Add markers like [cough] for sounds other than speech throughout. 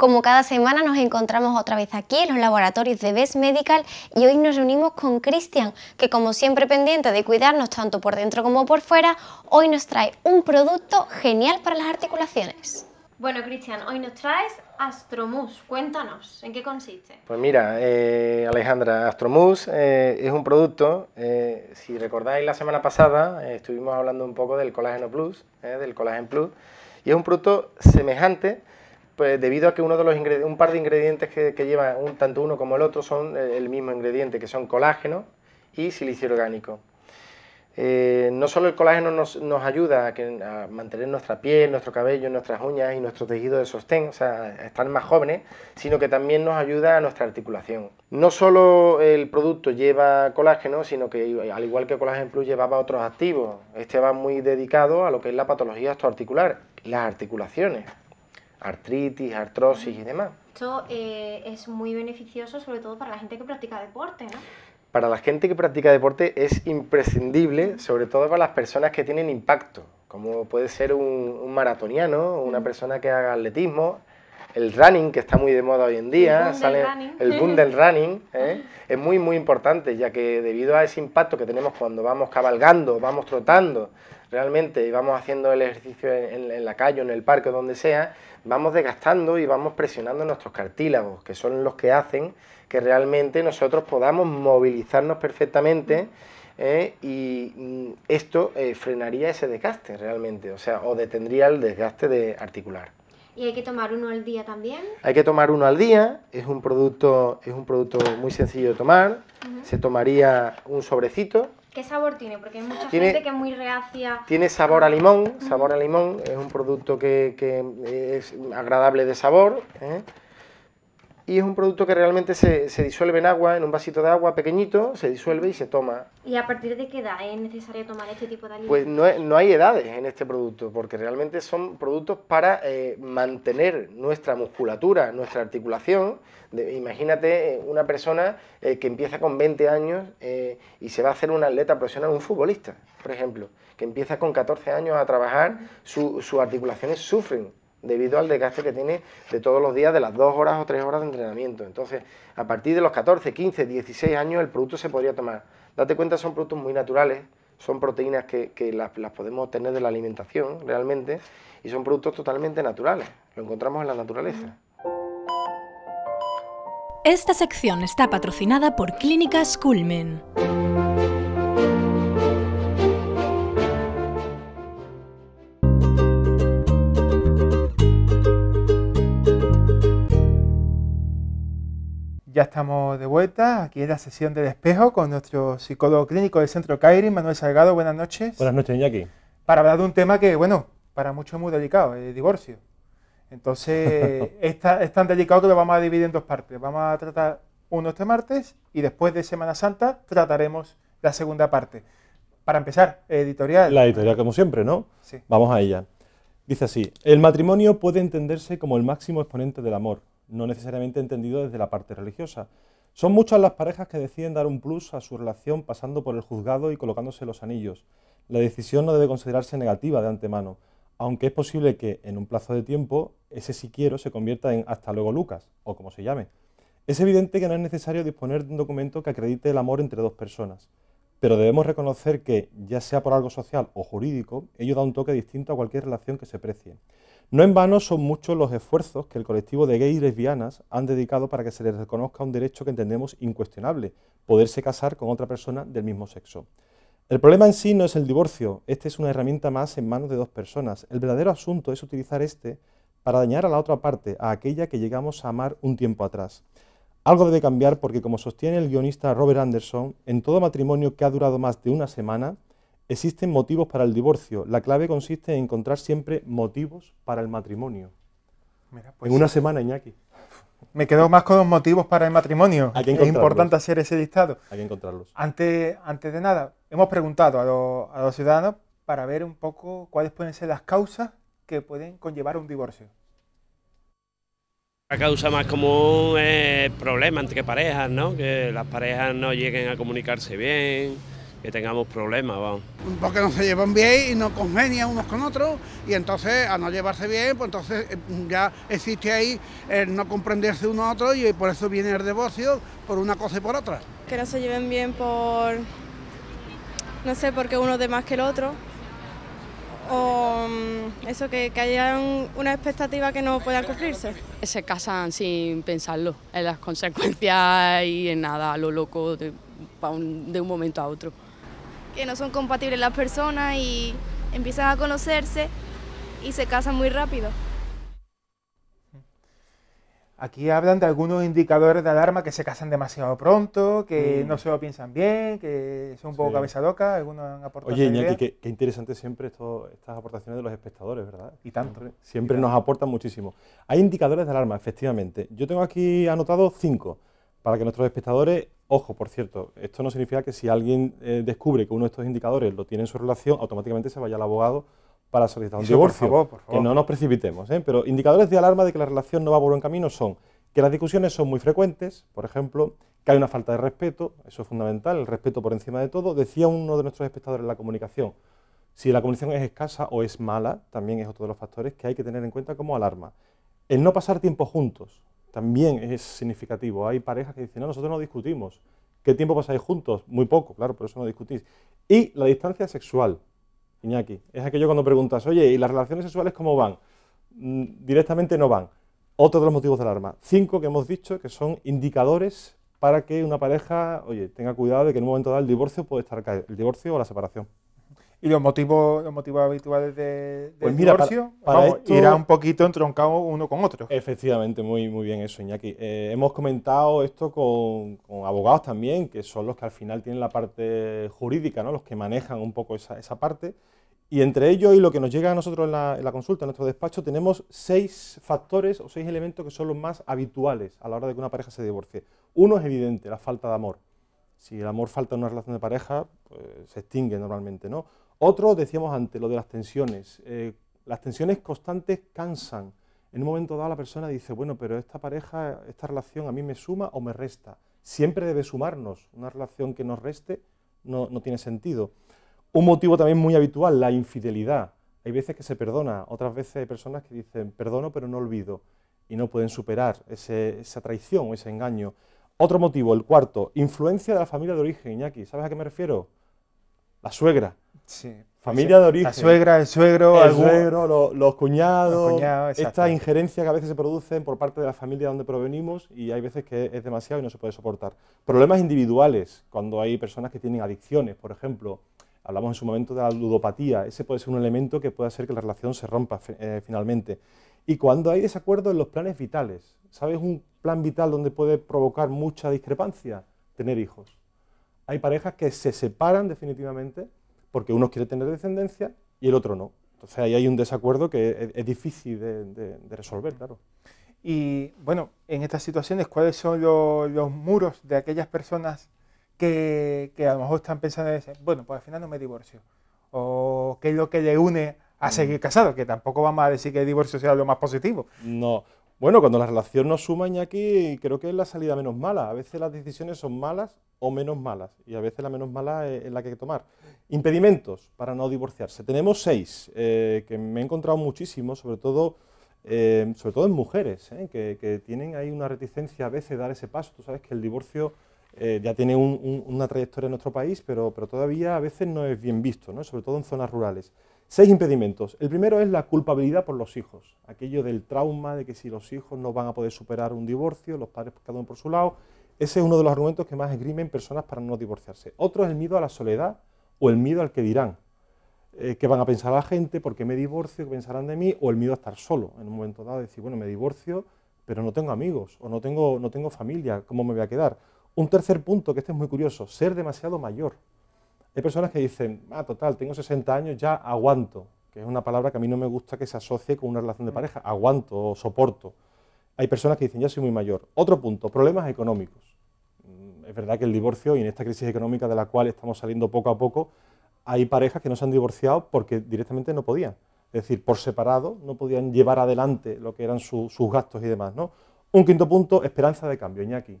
Como cada semana nos encontramos otra vez aquí en los laboratorios de Best Medical y hoy nos reunimos con Cristian, que como siempre pendiente de cuidarnos tanto por dentro como por fuera, hoy nos trae un producto genial para las articulaciones. Bueno, Cristian, hoy nos traes Astromus. Cuéntanos, ¿en qué consiste? Pues mira, eh, Alejandra, Astromus eh, es un producto, eh, si recordáis la semana pasada, estuvimos hablando un poco del colágeno plus, del colágeno plus, y es un producto semejante pues, debido a que uno de los un par de ingredientes que, lleva tanto uno como el otro son eh, el mismo ingrediente, que son colágeno y silicio orgánico. Eh, no solo el colágeno nos, ayuda a, mantener nuestra piel, nuestro cabello, nuestras uñas y nuestro tejido de sostén, o sea, a estar más jóvenes, sino que también nos ayuda a nuestra articulación. No solo el producto lleva colágeno, sino que al igual que Colágeno Plus llevaba otros activos. Este va muy dedicado a lo que es la patología osteoarticular, las articulaciones artritis, artrosis y demás. Esto eh, es muy beneficioso sobre todo para la gente que practica deporte, ¿no? Para la gente que practica deporte es imprescindible, sobre todo para las personas que tienen impacto, como puede ser un, maratoniano, una persona que haga atletismo, el running, que está muy de moda hoy en día, el boom, sale running. El boom del [laughs] running, ¿eh? es muy, muy importante, ya que debido a ese impacto que tenemos cuando vamos cabalgando, vamos trotando, realmente vamos haciendo el ejercicio en, la calle o en el parque o donde sea, vamos desgastando y vamos presionando nuestros cartílagos, que son los que hacen que realmente nosotros podamos movilizarnos perfectamente. ¿eh? y mm, esto eh, frenaría ese desgaste realmente, o sea, o detendría el desgaste de articular. ¿Y hay que tomar uno al día también? Hay que tomar uno al día, es un producto, es un producto muy sencillo de tomar, se tomaría un sobrecito ¿Qué sabor tiene? Porque hay mucha gente que es muy reacia. Tiene sabor a limón, sabor a limón, es un producto que, es agradable de sabor. ¿eh? y es un producto que realmente se, disuelve en agua, en un vasito de agua pequeñito, se disuelve y se toma. ¿Y a partir de qué edad es necesario tomar este tipo de alimentos? Pues no, hay edades en este producto, porque realmente son productos para eh, mantener nuestra musculatura, nuestra articulación. imagínate eh, una persona eh, que empieza con 20 años y se va a hacer un atleta profesional, un futbolista, por ejemplo, que empieza con 14 años a trabajar, su, sus articulaciones sufren debido al desgaste que tiene de todos los días de las dos horas o tres horas de entrenamiento. Entonces, a partir de los 14, 15, 16 años el producto se podría tomar. Date cuenta, son productos muy naturales, son proteínas que, las, las, podemos obtener de la alimentación realmente y son productos totalmente naturales, lo encontramos en la naturaleza. Esta sección está patrocinada por Clínicas Culmen. Ya estamos de vuelta, aquí en la sesión de despejo con nuestro psicólogo clínico del Centro Kairi, Manuel Salgado, buenas noches. Buenas noches, Iñaki. Para hablar de un tema que, bueno, para muchos es muy delicado, el divorcio. Entonces, [laughs] es tan delicado que lo vamos a dividir en dos partes. Vamos a tratar uno este martes y después de Semana Santa trataremos la segunda parte. Para empezar, editorial. La editorial, como siempre, ¿no? Sí. Vamos a ella. Dice así, el matrimonio puede entenderse como el máximo exponente del amor, no necesariamente entendido desde la parte religiosa. Son muchas las parejas que deciden dar un plus a su relación pasando por el juzgado y colocándose los anillos. La decisión no debe considerarse negativa de antemano, aunque es posible que, en un plazo de tiempo, ese si quiero se convierta en hasta luego Lucas, o como se llame. Es evidente que no es necesario disponer de un documento que acredite el amor entre dos personas. Pero debemos reconocer que, ya sea por algo social o jurídico, ello da un toque distinto a cualquier relación que se precie. No en vano son muchos los esfuerzos que el colectivo de gays y lesbianas han dedicado para que se les reconozca un derecho que entendemos incuestionable, poderse casar con otra persona del mismo sexo. El problema en sí no es el divorcio, este es una herramienta más en manos de dos personas. El verdadero asunto es utilizar este para dañar a la otra parte, a aquella que llegamos a amar un tiempo atrás. Algo debe cambiar porque, como sostiene el guionista Robert Anderson, en todo matrimonio que ha durado más de una semana, existen motivos para el divorcio. La clave consiste en encontrar siempre motivos para el matrimonio. Mira, pues en una semana, Iñaki. Me quedo más con los motivos para el matrimonio. Hay que es importante hacer ese listado. Hay que encontrarlos. Antes, antes de nada, hemos preguntado a los ciudadanos para ver un poco cuáles pueden ser las causas que pueden conllevar un divorcio. La causa más común es eh, problema entre parejas, ¿no? Que las parejas no lleguen a comunicarse bien, que tengamos problemas, vamos. Porque no se llevan bien y no congenian unos con otros y entonces a no llevarse bien, pues entonces eh, ya existe ahí el no comprenderse uno a otro y por eso viene el divorcio por una cosa y por otra. Que no se lleven bien por, no sé, porque uno de más que el otro o mm, eso, que, haya una expectativa que no pueda cumplirse. Se casan sin pensarlo, en las consecuencias y en nada, a lo loco, de un momento a otro. Que no son compatibles las personas y empiezan a conocerse y se casan muy rápido. Aquí hablan de algunos indicadores de alarma que se casan demasiado pronto, que mm. no se lo piensan bien, que son un poco cabeza algunos han aportado. Oye, Iñaki, qué, que interesante siempre estas aportaciones de los espectadores, ¿verdad? Y tanto. Siempre, nos aportan muchísimo. Hay indicadores de alarma, efectivamente. Yo tengo aquí anotado cinco, para que nuestros espectadores, ojo, por cierto, esto no significa que si alguien eh, descubre que uno de estos indicadores lo tiene en su relación, automáticamente se vaya al abogado para solicitar un divorcio. Por favor, Que no nos precipitemos, ¿eh? pero indicadores de alarma de que la relación no va por buen camino son que las discusiones son muy frecuentes, por ejemplo, que hay una falta de respeto, eso es fundamental, el respeto por encima de todo. Decía uno de nuestros espectadores en la comunicación, si la comunicación es escasa o es mala, también es otro de los factores que hay que tener en cuenta como alarma. El no pasar tiempo juntos también es significativo. Hay parejas que dicen, no, nosotros no discutimos. ¿Qué tiempo pasáis juntos? Muy poco, claro, por eso no discutís. Y la distancia sexual, Iñaki. Es aquello cuando preguntas, oye, ¿y las relaciones sexuales cómo van? Mm, directamente no van. Otro de los motivos de alarma. Cinco que hemos dicho que son indicadores para que una pareja, oye, tenga cuidado de que en un momento dado el divorcio puede estar el divorcio o la separación. ¿Y los motivos, los motivos habituales de, pues mira, divorcio? Para, ir un poquito entroncado uno con otro. Efectivamente, muy, muy bien eso, Iñaki. Eh, hemos comentado esto con, abogados también, que son los que al final tienen la parte jurídica, ¿no? los que manejan un poco esa, esa parte. Y entre ellos y lo que nos llega a nosotros en la, en la, consulta, en nuestro despacho, tenemos seis factores o seis elementos que son los más habituales a la hora de que una pareja se divorcie. Uno es evidente, la falta de amor. Si el amor falta en una relación de pareja, pues, se extingue normalmente, ¿no? Otro, decíamos antes, lo de las tensiones. Eh, las tensiones constantes cansan. En un momento dado la persona dice, bueno, pero esta pareja, esta relación a mí me suma o me resta. Siempre debe sumarnos. Una relación que nos reste no, tiene sentido. Un motivo también muy habitual, la infidelidad. Hay veces que se perdona, otras veces hay personas que dicen, perdono pero no olvido, y no pueden superar esa traición o ese engaño. Otro motivo, el cuarto, influencia de la familia de origen, Iñaki. ¿Sabes a qué me refiero? la suegra. Sí. Familia de origen. La suegra, el suegro, el los, cuñados. esta injerencia que a veces se produce por parte de la familia donde provenimos y hay veces que es demasiado y no se puede soportar. Problemas individuales, cuando hay personas que tienen adicciones, por ejemplo. Hablamos en su momento de la ludopatía. Ese puede ser un elemento que puede hacer que la relación se rompa eh, finalmente. Y cuando hay desacuerdo en los planes vitales. ¿Sabes un plan vital donde puede provocar mucha discrepancia? Tener hijos hay parejas que se separan definitivamente porque uno quiere tener descendencia y el otro no. Entonces ahí hay un desacuerdo que es, difícil de, resolver, claro. Y bueno, en estas situaciones, ¿cuáles son los muros de aquellas personas que, a lo mejor están pensando en decir bueno, pues al final no me divorcio? ¿O qué es lo que le une a mm. seguir casado? Que tampoco vamos a decir que el divorcio sea lo más positivo. No, bueno, cuando la relación no suma, aquí creo que es la salida menos mala. A veces las decisiones son malas o menos malas, y a veces la menos mala es la que hay que tomar. Impedimentos para no divorciarse. Tenemos seis, eh, que me he encontrado muchísimo, sobre todo, eh, sobre todo en mujeres, eh, que, tienen ahí una reticencia a veces dar ese paso. Tú sabes que el divorcio ya tiene una trayectoria en nuestro país, pero, pero todavía a veces no es bien visto, ¿no? sobre todo en zonas rurales. Seis impedimentos. El primero es la culpabilidad por los hijos, aquello del trauma de que si los hijos no van a poder superar un divorcio, los padres cada por su lado. Ese es uno de los argumentos que más esgrimen personas para no divorciarse. Otro es el miedo a la soledad o el miedo al que dirán, eh, que van a pensar la gente, ¿por qué me divorcio, ¿Qué pensarán de mí, o el miedo a estar solo en un momento dado, decir, bueno, me divorcio, pero no tengo amigos o no tengo, no tengo familia, ¿cómo me voy a quedar? Un tercer punto, que este es muy curioso, ser demasiado mayor. Hay personas que dicen, ah, total, tengo 60 años, ya aguanto, que es una palabra que a mí no me gusta que se asocie con una relación de mm. pareja, aguanto o soporto. Hay personas que dicen, ya soy muy mayor. Otro punto, problemas económicos. Mm, es verdad que el divorcio y en esta crisis económica de la cual estamos saliendo poco a poco, hay parejas que no se han divorciado porque directamente no podían. Es decir, por separado no podían llevar adelante lo que eran sus gastos y demás. ¿no? Un quinto punto, esperanza de cambio, Iñaki.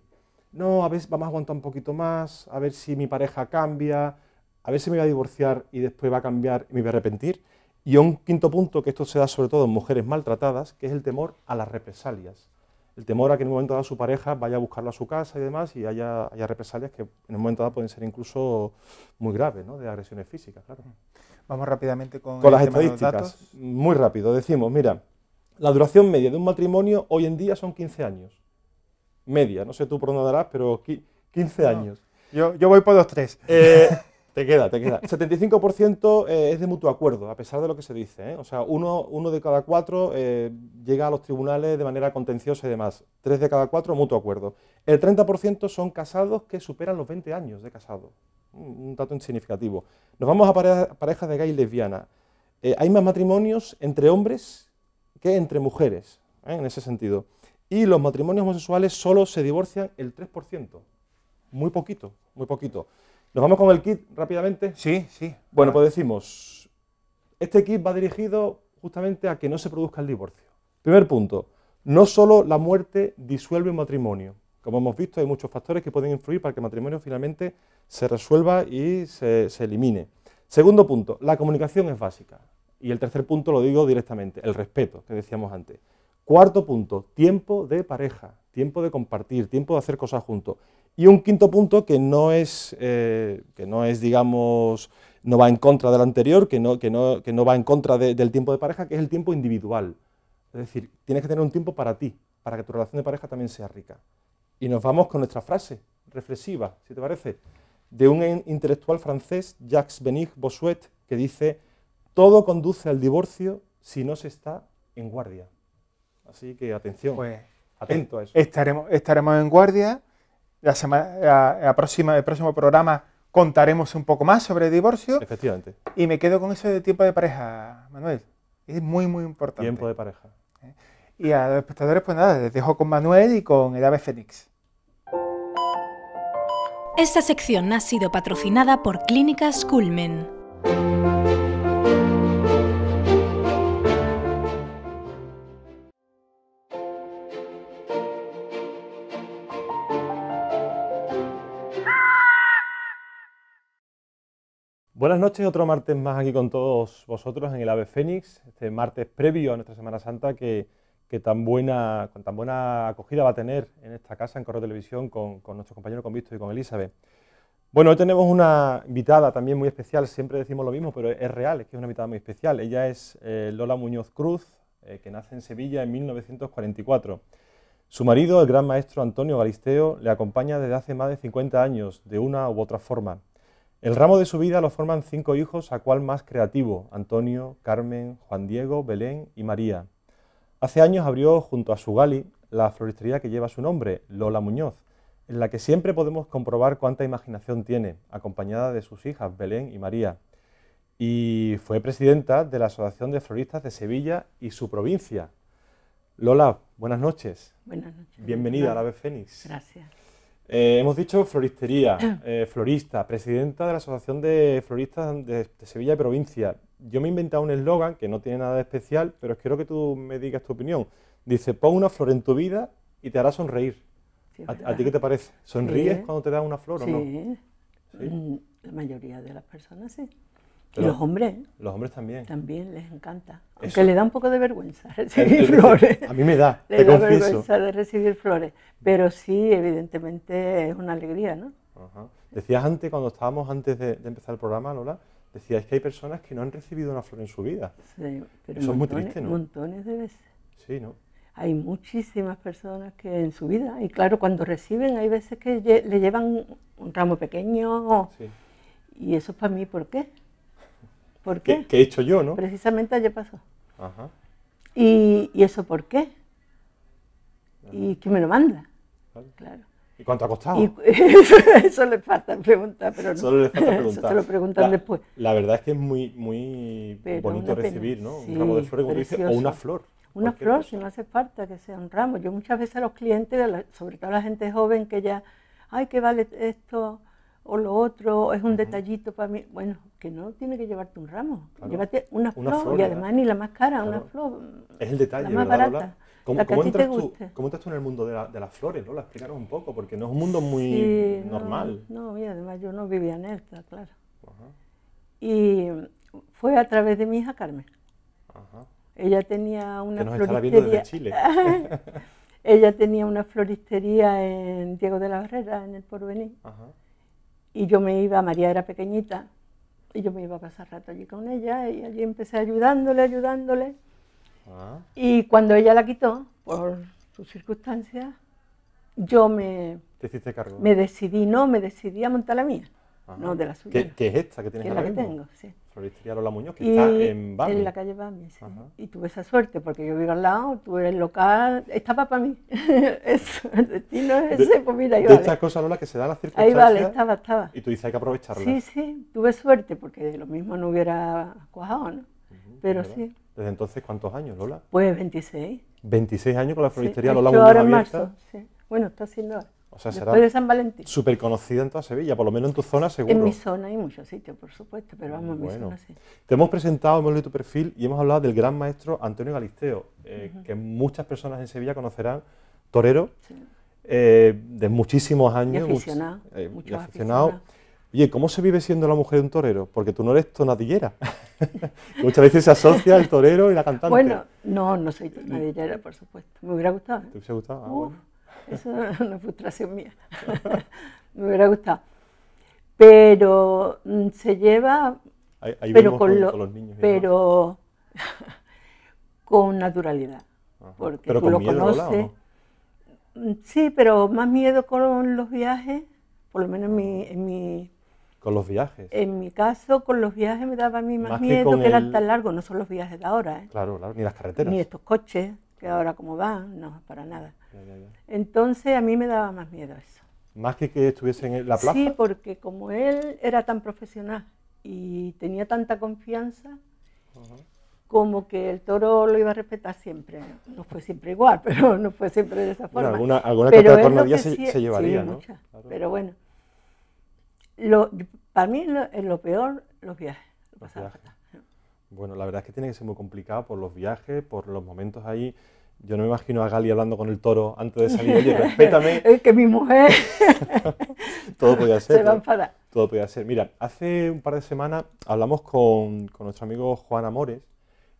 No, a ver, vamos a aguantar un poquito más, a ver si mi pareja cambia, a ver si me va a divorciar y después va a cambiar y me va a arrepentir. Y un quinto punto, que esto se da sobre todo en mujeres maltratadas, que es el temor a las represalias. El temor a que en un momento dado su pareja vaya a buscarlo a su casa y demás y haya, represalias que en un momento dado pueden ser incluso muy graves, ¿no? de agresiones físicas, claro. Vamos rápidamente con, con las estadísticas. Muy rápido, decimos, mira, la duración media de un matrimonio hoy en día son 15 años. Media, no sé tú por dónde darás, pero 15 años. yo, voy por los tres. Eh, [laughs] Te queda, te queda. 75% eh, es de mutuo acuerdo, a pesar de lo que se dice. ¿eh? O sea, uno, de cada cuatro eh, llega a los tribunales de manera contenciosa y demás. Tres de cada cuatro, mutuo acuerdo. El 30% son casados que superan los 20 años de casado. Un, dato insignificativo. Nos vamos a parejas de gay y lesbiana. hay más matrimonios entre hombres que entre mujeres, en ese sentido. Y los matrimonios homosexuales solo se divorcian el 3%. Muy poquito, muy poquito. ¿Nos vamos con el kit rápidamente? Sí, sí. Bueno, pues decimos, este kit va dirigido justamente a que no se produzca el divorcio. Primer punto, no solo la muerte disuelve el matrimonio. Como hemos visto, hay muchos factores que pueden influir para que el matrimonio finalmente se resuelva y se, se elimine. Segundo punto, la comunicación es básica. Y el tercer punto lo digo directamente, el respeto, que decíamos antes. Cuarto punto, tiempo de pareja, tiempo de compartir, tiempo de hacer cosas juntos. Y un quinto punto que no es, eh, que no es digamos, no va en contra del anterior, que no, que no, que no va en contra del tiempo de pareja, que es el tiempo individual. Es decir, tienes que tener un tiempo para ti, para que tu relación de pareja también sea rica. Y nos vamos con nuestra frase reflexiva, si te parece, de un intelectual francés, Jacques Benich Bossuet, que dice, todo conduce al divorcio si no se está en guardia. Así que atención, pues, atento a eh, eso. Estaremos, estaremos en guardia semana, próxima, el próximo programa contaremos un poco más sobre el divorcio. Efectivamente. Y me quedo con eso de tiempo de pareja, Manuel. Es muy, muy importante. Tiempo de pareja. ¿Eh? Y a los espectadores, pues nada, les dejo con Manuel y con el ave Fénix. Esta sección ha sido patrocinada por Clínicas Culmen. Buenas noches, otro martes más aquí con todos vosotros en el Ave Fénix, este martes previo a nuestra Semana Santa que, tan buena, con tan buena acogida va a tener en esta casa, en Correo Televisión, con, nuestro compañero con y con Elizabeth. Bueno, hoy tenemos una invitada también muy especial, siempre decimos lo mismo, pero es real, es que es una invitada muy especial. Ella es eh, Lola Muñoz Cruz, eh, que nace en Sevilla en 1944. Su marido, el gran maestro Antonio Galisteo, le acompaña desde hace más de 50 años, de una u otra forma. El ramo de su vida lo forman cinco hijos, a cual más creativo, Antonio, Carmen, Juan Diego, Belén y María. Hace años abrió junto a su gali la floristería que lleva su nombre, Lola Muñoz, en la que siempre podemos comprobar cuánta imaginación tiene, acompañada de sus hijas Belén y María. Y fue presidenta de la Asociación de Floristas de Sevilla y su provincia. Lola, buenas noches. Buenas noches. Bienvenida a la Ave Fénix. Gracias. Eh, hemos dicho floristería, ah. eh, florista, presidenta de la Asociación de Floristas de, Sevilla y Provincia. Yo me he inventado un eslogan que no tiene nada de especial, pero quiero que tú me digas tu opinión. Dice, pon una flor en tu vida y te hará sonreír. ¿A, ti qué te parece? ¿Sonríes cuando te das una flor o no? Sí, mm, la mayoría de las personas sí. Los, los, hombres. Los hombres también. También les encanta. Aunque le da un poco de vergüenza [laughs] recibir flores. A mí me da. le da vergüenza de recibir flores. Pero sí, evidentemente es una alegría, ¿no? Decías antes, cuando estábamos antes de, empezar el programa, Lola, decías que hay personas que no han recibido una flor en su vida. Sí, pero Eso es muy triste, ¿no? Montones de veces. Sí, ¿no? Hay muchísimas personas que en su vida, y claro, cuando reciben, hay veces que le llevan un ramo pequeño. Sí. Y eso es para mí, ¿por qué? ¿Por qué? ¿Qué, he hecho yo, no? Precisamente ayer pasó. Ajá. ¿Y, eso por qué? ¿Y quién me lo manda? Claro. ¿Y cuánto ha costado? [laughs] eso, le falta preguntar, pero no. Solo le falta [laughs] preguntar. Eso se lo preguntan después. La verdad es que es muy, muy bonito recibir, ¿no? un ramo de flores, como dice, o una flor. Una flor, si no hace falta que sea un ramo. Yo muchas veces a los clientes, sobre todo a la gente joven que ya, ay, ¿qué vale esto, o lo otro, es un detallito para mí. Bueno, que no tiene que llevarte un ramo, llévate una flor, y además ni la más cara, una flor. Es el detalle, la más ¿verdad, barata. ¿Cómo, la cómo, entras te Tú, ¿Cómo, tú, en el mundo de, la, de las flores, Lola? explicaros un poco, porque no es un mundo muy normal. No, y además yo no vivía en esta claro. Y fue a través de mi hija Carmen. Ajá. Ella tenía una floristería. Chile. [laughs] Ella tenía una floristería en Diego de la Barrera, en el Porvenir. Ajá. Y yo me iba, María era pequeñita, y yo me iba a pasar rato allí con ella, y allí empecé ayudándole, ayudándole. Ah. Y cuando ella la quitó, por sus circunstancias, yo me... Me decidí, no, me decidí a montar la mía no de la suya. ¿Qué, es esta que tienes que es la que tengo, sí. Floristería Lola Muñoz, que está en Bami. En la calle Bami, sí. Y tuve esa suerte, porque yo vivo al lado, tuve el local, estaba para mí. [laughs] Eso, el destino es ese, pues mira, yo. De estas cosas, Lola, que se dan las circunstancias. Ahí vale, estaba, estaba. Y tú dices, hay que aprovecharla. Sí, sí, tuve suerte, porque lo mismo no hubiera cuajado, ¿no? Pero sí. ¿Desde entonces cuántos años, Lola? Pues 26. 26 años con la floristería Lola Muñoz. ahora en marzo, sí. Bueno, está haciendo sea, San Valentín. Súper conocida en toda Sevilla, por lo menos en tu zona seguro. En mi zona hay muchos sitios, por supuesto, pero vamos, en mi zona sí. Te hemos presentado, hemos leído tu perfil y hemos hablado del gran maestro Antonio Galisteo, eh, que muchas personas en Sevilla conocerán, torero, eh, de muchísimos años. aficionado, eh, y aficionado. Oye, ¿cómo se vive siendo la mujer de un torero? Porque tú no eres tonadillera. [laughs] Muchas veces se asocia el torero y la cantante. Bueno, no, no soy tonadillera, por supuesto. Me hubiera gustado. ¿Te hubiese gustado? Ah, [laughs] es una frustración mía. [laughs] Me hubiera gustado. Pero mm, se lleva, pero, con, los niños pero [laughs] con naturalidad. Porque lo miedo conoces. Mm, sí, pero más miedo con los viajes, por lo menos en mi, en mi con los viajes. En mi caso, con los viajes me daba a mí más, miedo que, eran tan largos, no son los viajes de ahora. ¿eh? Claro, claro, ni las carreteras. Ni estos coches, que ahora como van, no, para nada. Entonces a mí me daba más miedo eso. Más que que estuviese en la plaza. Sí, porque como él era tan profesional y tenía tanta confianza, como que el toro lo iba a respetar siempre. No fue siempre igual, [laughs] pero no fue siempre de esa forma. alguna alguna pero se, llevaría, Pero bueno, para mí lo, eh, lo peor, los viajes. los Bueno, la verdad es que tiene que ser muy complicado por los viajes, por los momentos ahí yo no me imagino a Gali hablando con el toro antes de salir, oye, respétame. [laughs] es que mi mujer. [laughs] todo podía ser. Se va a enfadar. Todo podía ser. Mira, hace un par de semanas hablamos con, nuestro amigo Juan Amores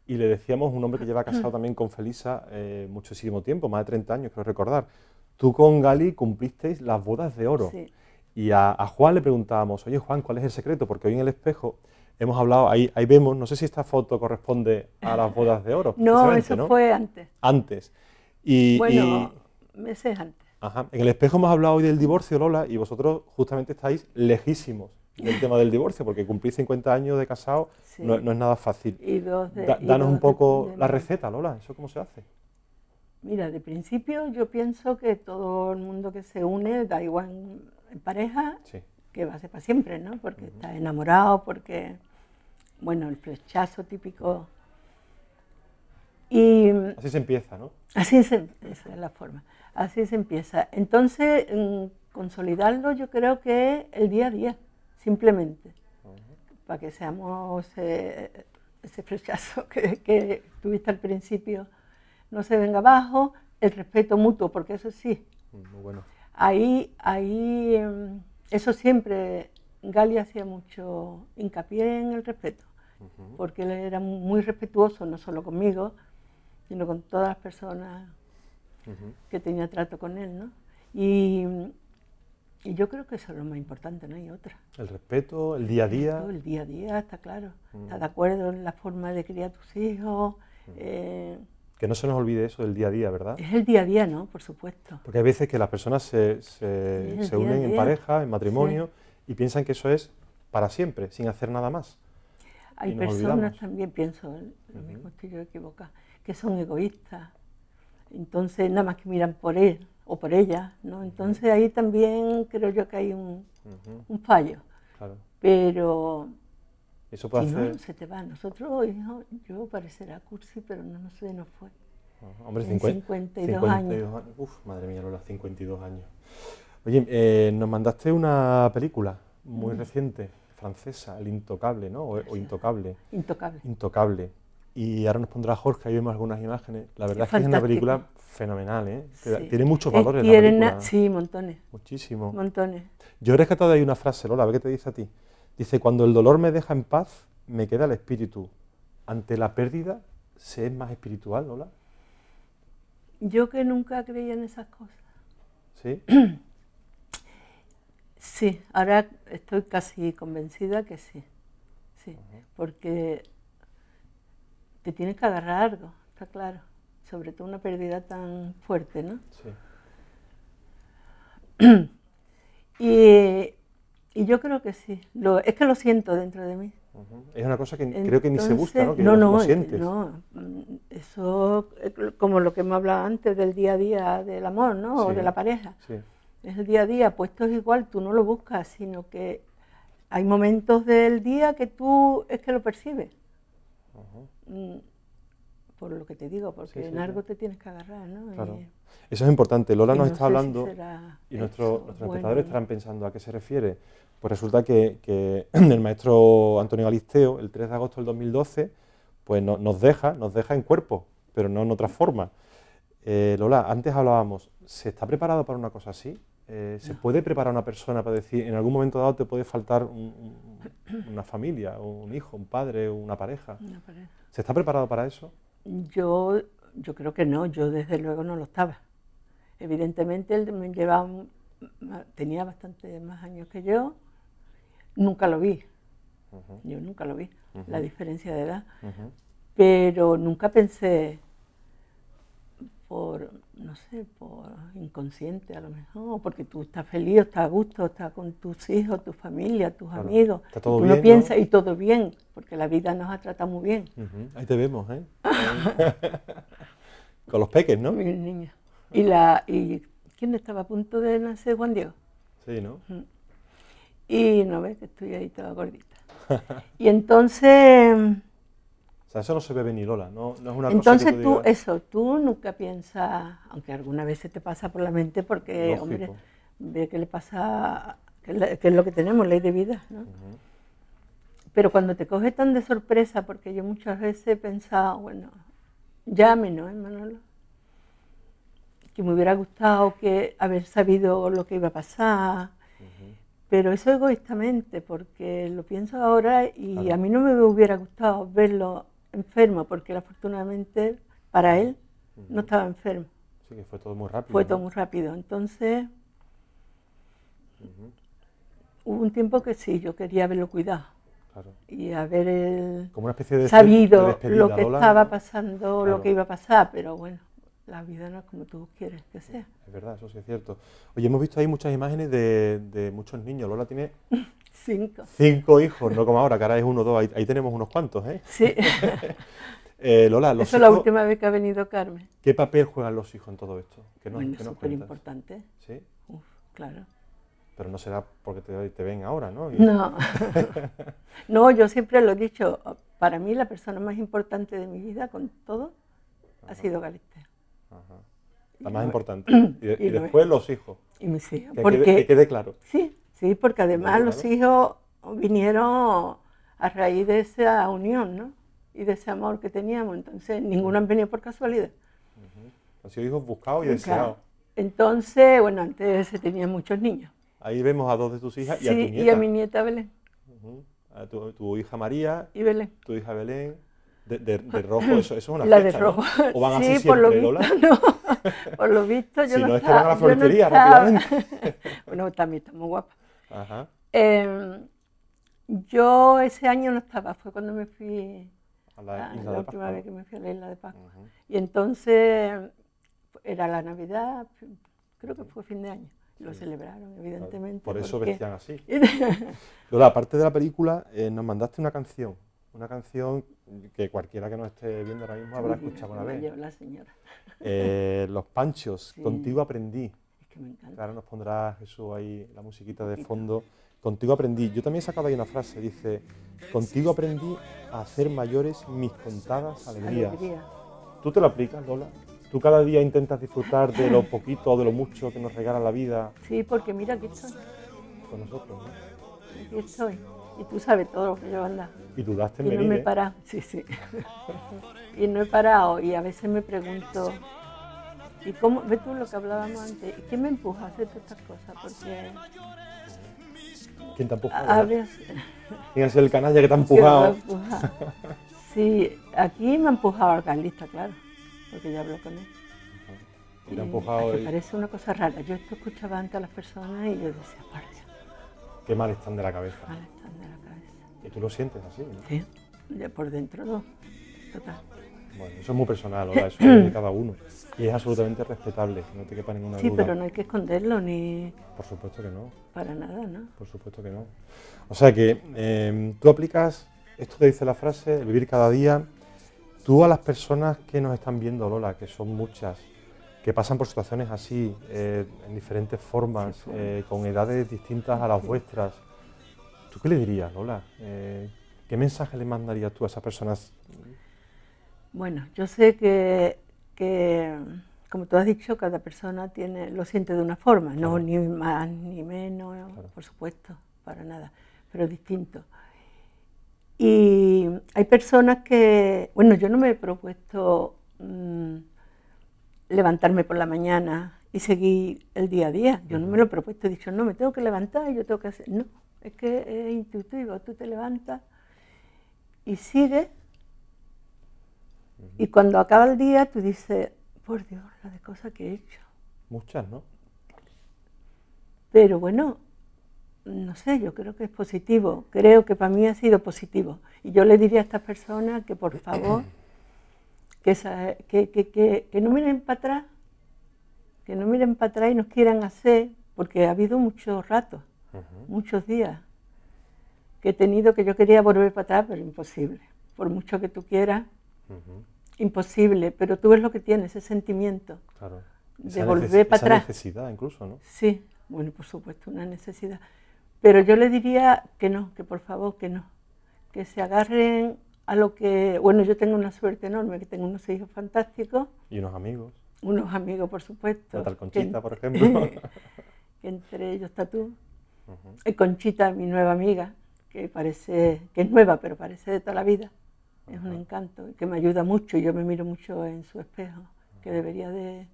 y le decíamos, un hombre que lleva casado [clears throat] también con Felisa eh, muchísimo tiempo, más de 30 años, creo recordar. Tú con Gali cumplisteis las bodas de oro. Y a, a Juan le preguntábamos, oye Juan, ¿cuál es el secreto? Porque hoy en el espejo hemos hablado, ahí, ahí vemos, no sé si esta foto corresponde a las bodas de oro. no, eso fue antes. Antes. Y, bueno, meses antes. Ajá. En el espejo hemos hablado hoy del divorcio, Lola, y vosotros justamente estáis lejísimos del tema del divorcio, porque cumplir 50 años de casado no, es nada fácil. Y danos un poco la receta, Lola, ¿eso cómo se hace? Mira, de principio yo pienso que todo el mundo que se une, da igual en pareja, que va a ser para siempre, ¿no? Porque está enamorado, porque bueno, el flechazo típico. Y, así se empieza, ¿no? Así se empieza, la forma. Así se empieza. Entonces, mm, consolidarlo yo creo que es el día a día, simplemente, para que seamos eh, ese flechazo [laughs] que, que, tuviste al principio, no se venga abajo, el respeto mutuo, porque eso sí. Mm, muy bueno. Ahí, ahí, mm, eso siempre, Gali hacía mucho hincapié en el respeto porque él era muy respetuoso, no solo conmigo, sino con todas las personas que tenía trato con él, ¿no? Y, yo creo que eso es lo más importante, no hay otra. El respeto, el día a día. El, día a día, está claro. Está de acuerdo en la forma de criar tus hijos. Eh, que no se nos olvide eso del día a día, ¿verdad? Es el día a día, ¿no? Por supuesto. Porque hay veces que las personas se, unen en pareja, en matrimonio, y piensan que eso es para siempre, sin hacer nada más. Hay personas también, pienso lo mismo, estoy yo equivocada, que son egoístas. Entonces, nada más que miran por él o por ella, ¿no? Entonces ahí también creo yo que hay un, fallo. Pero Eso puede si no, se te va. Nosotros, yo parecerá cursi, pero no, sé, no fue. Hombre, 52, años. Uf, madre mía, Lola, 52 años. Oye, eh, nos mandaste una película muy reciente, francesa, el intocable, ¿no? O, intocable. Intocable. Intocable. Y ahora nos pondrá Jorge, ahí vemos algunas imágenes. La verdad es, que es una película fenomenal, ¿eh? Tiene muchos eh, valores la Sí, montones. Muchísimo. Montones. Yo he rescatado ahí una frase, Lola, a ver qué te dice a ti. Dice, cuando el dolor me deja en paz, me queda el espíritu. Ante la pérdida, ¿se es más espiritual, Lola? Yo que nunca creía en esas cosas. ¿Sí? [clears throat] Sí, ahora estoy casi convencida que sí. Sí, porque te tienes que agarrar algo, está claro. Sobre todo una pérdida tan fuerte, ¿no? Sí. [clears throat] y, yo creo que sí. Lo, es que lo siento dentro de mí. Es una cosa que creo que ni se busca, ¿no? Que no, no, lo eh, no. Eso, eh, como lo que me hablaba antes del día a día del amor, ¿no? o de la pareja. Sí es el día a día, pues esto es igual, tú no lo buscas, sino que hay momentos del día que tú es que lo percibes. Mm, por lo que te digo, porque en algo te tienes que agarrar, ¿no? eso es importante. Lola nos está hablando y nuestros espectadores estarán pensando a qué se refiere. Pues resulta que, que, [clears throat] el maestro Antonio Galisteo, el 3 de agosto del 2012, pues nos deja, nos deja en cuerpo, pero no en otra forma. Eh, Lola, antes hablábamos, ¿se está preparado para una cosa así? Eh, ¿Se puede preparar una persona para decir, en algún momento dado te puede faltar una familia, un hijo, un padre, una pareja? una pareja? ¿Se está preparado para eso? Yo, yo creo que no, yo desde luego no lo estaba. Evidentemente él tenía bastante más años que yo, nunca lo vi, yo nunca lo vi, la diferencia de edad, pero nunca pensé por no sé, por inconsciente a lo mejor, porque tú estás feliz, estás a gusto, estás con tus hijos, tu familia, tus amigos. todo y tú lo piensas y todo bien, porque la vida nos ha tratado muy bien. Ahí te vemos, ¿eh? [laughs] con los peques, ¿no? Mis Y, la, y ¿quién estaba a punto de nacer? Juan Diego. Sí, ¿no? Y no ves que estoy ahí toda gordita. [laughs] y entonces o sea, eso no se ve venir, Lola, no, es una Entonces cosa que tú, eso, tú nunca piensas, aunque alguna vez se te pasa por la mente porque, hombre, ve que le pasa, que, es lo que tenemos, ley de vida, ¿no? Pero cuando te coge tan de sorpresa, porque yo muchas veces he pensado, bueno, llámeme, ¿no, Manolo? Que me hubiera gustado que haber sabido lo que iba a pasar, pero eso egoístamente, porque lo pienso ahora y a mí no me hubiera gustado verlo enfermo, porque afortunadamente para él no estaba enfermo. Sí, que fue todo muy rápido. Fue todo muy rápido. Entonces, hubo un tiempo que sí, yo quería haberlo cuidado. Claro. Y haber el eh, sabido lo que estaba pasando, lo que iba a pasar, pero bueno, la vida no es como tú quieres que sea. Es verdad, eso sí es cierto. Oye, hemos visto ahí muchas imágenes de, de muchos niños. Lola tiene [laughs] Cinco. Cinco hijos, no como ahora, que es uno, dos, ahí, tenemos unos cuantos, ¿eh? Sí. [laughs] Eh, Lola, Eso es la última vez que ha venido Carmen. ¿Qué papel juegan los hijos en todo esto? que bueno, súper importante. ¿Sí? Uf, claro. Pero no será porque te, te ven ahora, ¿no? No. [laughs] no, yo siempre lo he dicho, para mí la persona más importante de mi vida, con todo, ha sido Galistea. La más importante. [clears throat] y, después los hijos. Y mis hijos. porque, que quede claro. Sí, Sí, porque además los hijos vinieron a raíz de esa unión, ¿no? Y de ese amor que teníamos. Entonces, ninguno han venido por casualidad. Han sido hijos buscados y deseados. Entonces, bueno, antes se tenían muchos niños. Ahí vemos a dos de tus hijas y a tu nieta. y a mi nieta Belén. A tu, hija María. Y Belén. Tu hija Belén. De, rojo, eso, es una [laughs] La de rojo. ¿O van sí, por lo [laughs] Por lo visto, yo si no, es que van a la frontería rápidamente. [laughs] bueno, también estamos guapas. Ajá. Em, yo ese año no estaba, fue cuando me fui a la, isla de última vez que me fui a la isla de Pascua. Y entonces era la Navidad, creo que fue fin de año. Lo celebraron, evidentemente. Por eso vestían así. [laughs] Lola, aparte de la película, eh, nos mandaste una canción. Una canción que cualquiera que nos esté viendo ahora mismo habrá escuchado una vez. La señora. Eh, [laughs] los Panchos, contigo aprendí. Claro, nos pondrá eso ahí la musiquita de fondo. Contigo aprendí. Yo también sacaba sacado ahí una frase, dice, contigo aprendí a hacer mayores mis contadas alegrías. ¿Tú te lo aplicas, Lola? ¿Tú cada día intentas disfrutar de lo poquito o de lo mucho que nos regala la vida? Sí, porque mira, aquí estoy. Con nosotros, ¿no? Aquí estoy. Y tú sabes todo lo que yo anda. Y dudaste en Y no me he ¿eh? parado, sí, sí. [laughs] y no he parado. Y a veces me pregunto, y cómo, ve tú lo que hablábamos antes, ¿Quién me empuja a hacer todas estas cosas? Porque... ¿Quién te empuja? A, ver... el canalla que te ha empujado? Sí, aquí me ha empujado el canalista, claro, porque ya hablo con él. Me ha empujado... Parece una cosa rara. Yo esto escuchaba antes a las personas y yo decía, por Qué mal están de la cabeza. están de la cabeza. Y tú lo sientes así, ¿no? Sí, ya por dentro no, total. Bueno, eso es muy personal, Lola, eso es de cada uno. Y es absolutamente respetable, no te quepa ninguna duda. Sí, pero no hay que esconderlo ni... Por supuesto que no. Para nada, ¿no? Por supuesto que no. O sea que em, tú aplicas, esto te dice la frase, vivir cada día, tú a las personas que nos están viendo, Lola, que son muchas, que pasan por situaciones así, eh, en diferentes formas, eh, con edades distintas a las vuestras, ¿tú qué le dirías, Lola? Eh, ¿Qué mensaje le mandarías tú a esas personas bueno, yo sé que, como tú has dicho, cada persona tiene, lo siente de una forma, no ni más ni menos, por supuesto, para nada, pero distinto. Y hay personas que, bueno, yo no me he propuesto mm, levantarme por la mañana y seguir el día a día. Yo no me lo he propuesto, he dicho, no, me tengo que levantar, y yo tengo que hacer. No, es que es intuitivo, tú te levantas y sigues y cuando acaba el día, tú dices, por Dios, la de cosas que he hecho. Muchas, ¿no? Pero bueno, no sé, yo creo que es positivo. Creo que para mí ha sido positivo. Y yo le diría a estas personas que por [clears throat] favor, que, no miren para atrás, que no miren para atrás y nos quieran hacer, porque ha habido muchos ratos, muchos días, que he tenido que yo quería volver para atrás, pero imposible. Por mucho que tú quieras, Imposible, pero tú ves lo que tienes, ese sentimiento. Claro. de volver para necesidad incluso, ¿no? Sí, bueno, por supuesto, una necesidad. Pero yo le diría que no, que por favor, que no. Que se agarren a lo que... Bueno, yo tengo una suerte enorme, que tengo unos hijos fantásticos. Y unos amigos. Unos amigos, por supuesto. Conchita, por [laughs] ejemplo. que entre ellos está tú. y eh, Conchita, mi nueva amiga, que parece que es nueva, pero parece de toda la vida es un encanto que me ayuda mucho. Yo me miro mucho en su espejo, que debería de,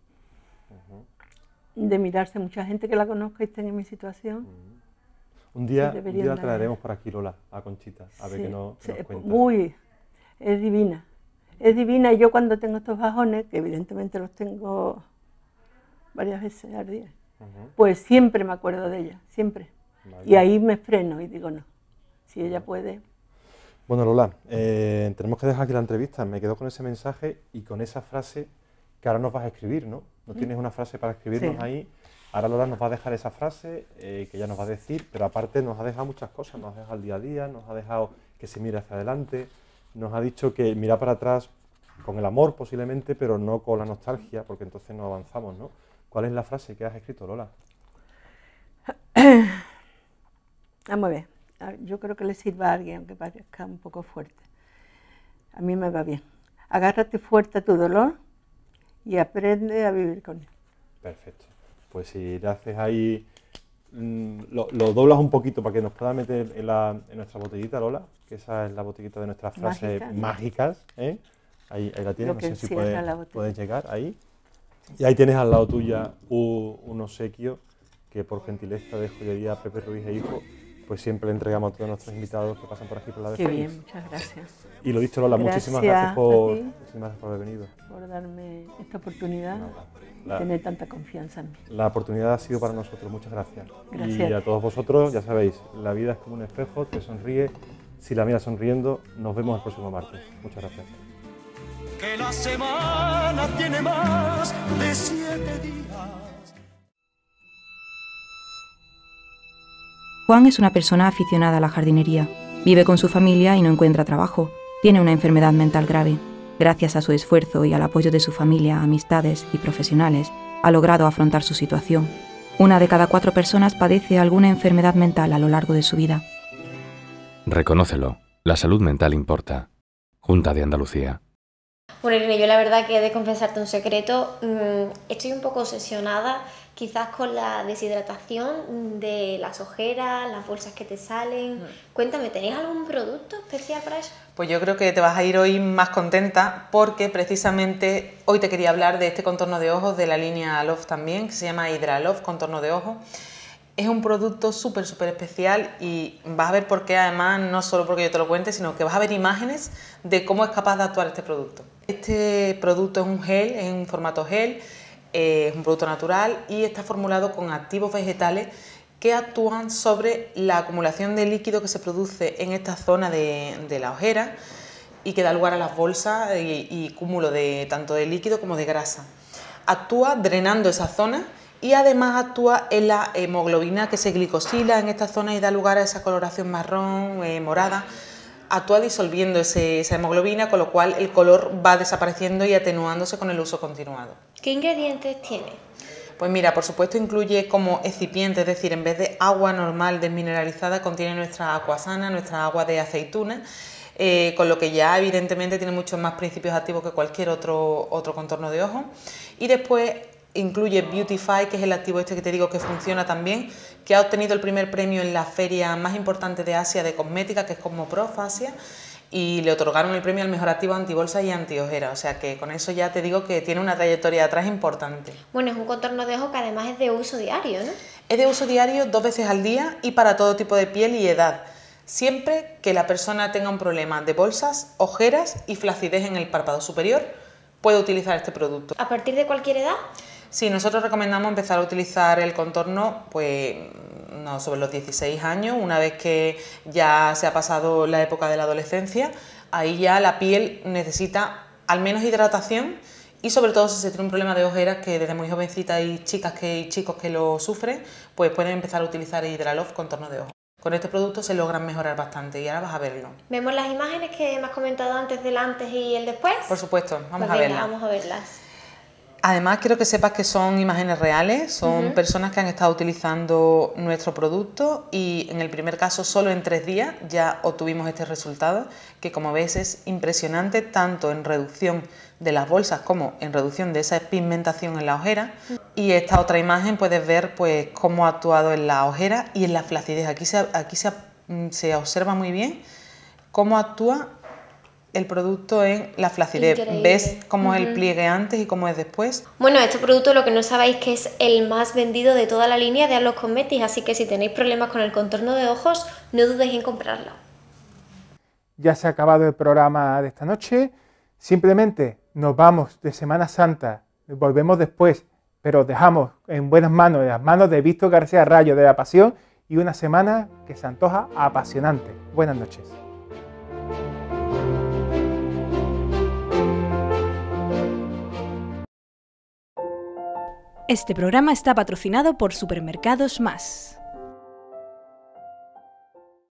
de mirarse mucha gente que la conozca y esté en mi situación. Un día, traeremos por aquí, Lola, a Conchita, a ver Muy, es divina. Es divina y yo cuando tengo estos bajones, que evidentemente los tengo varias veces al día, pues siempre me acuerdo de ella, siempre. Y ahí me freno y digo, no, si ella puede, bueno, Lola, eh, tenemos que dejar aquí la entrevista. Me quedo con ese mensaje y con esa frase que ahora nos vas a escribir, ¿no? No no mm. tienes una frase para escribirnos ahí. Ahora Lola nos va a dejar esa frase eh, que ya nos va a decir, pero aparte nos ha dejado muchas cosas. Nos ha dejado el día a día, nos ha dejado que se mire hacia adelante, nos ha dicho que mira para atrás con el amor posiblemente, pero no con la nostalgia, porque entonces no avanzamos, ¿no? ¿Cuál es la frase que has escrito, Lola? Vamos [coughs] a ah, Ah, yo creo que le sirva a alguien, aunque parezca un poco fuerte. A mí me va bien. Agárrate fuerte a tu dolor y aprende a vivir con él. Perfecto. Pues si le haces ahí, mm, lo, doblas un poquito para que nos pueda meter en, nuestra botellita, Lola, que esa es la botellita de nuestras frases mágicas. ¿eh? Ahí, la tienes, no sé si puedes, llegar ahí. Y ahí tienes al lado tuya un, obsequio que por gentileza de joyería Pepe Ruiz e Hijo pues siempre entregamos a todos nuestros invitados que pasan por aquí por la defensa... Qué bien, muchas gracias. Y lo dicho, Lola, muchísimas gracias por, haber venido. Por darme esta oportunidad y tener tanta confianza en mí. La oportunidad ha sido para nosotros, muchas gracias. gracias. Y a todos vosotros, ya sabéis, la vida es como un espejo, te sonríe. Si la mira sonriendo, nos vemos el próximo martes. Muchas gracias. Que la semana tiene más de siete días. Juan es una persona aficionada a la jardinería. Vive con su familia y no encuentra trabajo. Tiene una enfermedad mental grave. Gracias a su esfuerzo y al apoyo de su familia, amistades y profesionales, ha logrado afrontar su situación. Una de cada cuatro personas padece alguna enfermedad mental a lo largo de su vida. Reconócelo, la salud mental importa. Junta de Andalucía. Bueno, Irene, yo la verdad que he de confesarte un secreto. Mm, estoy un poco obsesionada quizás con la deshidratación de las ojeras, las bolsas que te salen. Mm. Cuéntame, ¿tenéis algún producto especial para eso? Pues yo creo que te vas a ir hoy más contenta porque precisamente hoy te quería hablar de este contorno de ojos de la línea Love también, que se llama Love, contorno de ojos. Es un producto súper, súper especial y vas a ver por qué además, no solo porque yo te lo cuente, sino que vas a ver imágenes de cómo es capaz de actuar este producto. Este producto es un gel, es un formato gel, eh, es un producto natural y está formulado con activos vegetales que actúan sobre la acumulación de líquido que se produce en esta zona de, la ojera y que da lugar a las bolsas y, cúmulo de tanto de líquido como de grasa. Actúa drenando esa zona y además actúa en la hemoglobina que se glicosila en esta zona y da lugar a esa coloración marrón, eh, morada, actúa disolviendo esa hemoglobina, con lo cual el color va desapareciendo y atenuándose con el uso continuado. ¿Qué ingredientes tiene? Pues mira, por supuesto incluye como excipiente, es decir, en vez de agua normal desmineralizada, contiene nuestra sana, nuestra agua de aceituna, eh, con lo que ya evidentemente tiene muchos más principios activos que cualquier otro, otro contorno de ojo. Y después incluye Beautify, que es el activo este que te digo que funciona también, que ha obtenido el primer premio en la feria más importante de Asia de cosmética, que es Cosmoprof Asia, y le otorgaron el premio al mejor activo antibolsa y antiojera. O sea que con eso ya te digo que tiene una trayectoria atrás importante. Bueno, es un contorno de ojo que además es de uso diario, ¿no? Es de uso diario dos veces al día y para todo tipo de piel y edad. Siempre que la persona tenga un problema de bolsas, ojeras y flacidez en el párpado superior, puede utilizar este producto. ¿A partir de cualquier edad? Sí, nosotros recomendamos empezar a utilizar el contorno pues no, sobre los 16 años, una vez que ya se ha pasado la época de la adolescencia, ahí ya la piel necesita al menos hidratación y sobre todo si se tiene un problema de ojeras que desde muy jovencita hay chicas que, y chicos que lo sufren, pues pueden empezar a utilizar Hidraloft contorno de ojos. Con este producto se logran mejorar bastante y ahora vas a verlo. ¿Vemos las imágenes que me has comentado antes del antes y el después? Por supuesto, vamos pues a Vamos a verlas. Además, quiero que sepas que son imágenes reales, son personas que han estado utilizando nuestro producto y en el primer caso solo en tres días ya obtuvimos este resultado, que como ves es impresionante tanto en reducción de las bolsas como en reducción de esa pigmentación en la ojera. Y esta otra imagen puedes ver pues, cómo ha actuado en la ojera y en la flacidez. Aquí aquí se, mm, se observa muy bien cómo actúa el producto en la flacidez. ¿Ves cómo es el pliegue antes y cómo es después? Bueno, este producto lo que no sabéis que es el más vendido de toda la línea de los Cosmetics, así que si tenéis problemas con el contorno de ojos, no dudéis en comprarlo. Ya se ha acabado el programa de esta noche. Simplemente nos vamos de Semana Santa, volvemos después, pero dejamos en buenas manos, en las manos de Víctor García Rayo de la Pasión y una semana que se antoja apasionante. Buenas noches. Este programa está patrocinado por Supermercados Más.